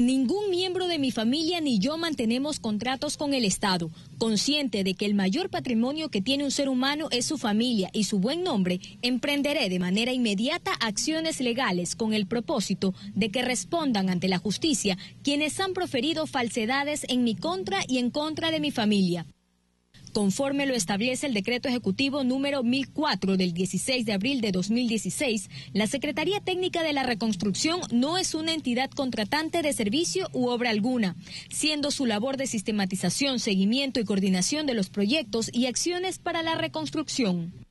Ningún miembro de mi familia ni yo mantenemos contratos con el Estado. Consciente de que el mayor patrimonio que tiene un ser humano es su familia y su buen nombre, emprenderé de manera inmediata acciones legales con el propósito de que respondan ante la justicia quienes han proferido falsedades en mi contra y en contra de mi familia conforme lo establece el decreto ejecutivo número 1004 del 16 de abril de 2016, la Secretaría Técnica de la Reconstrucción no es una entidad contratante de servicio u obra alguna, siendo su labor de sistematización, seguimiento y coordinación de los proyectos y acciones para la reconstrucción.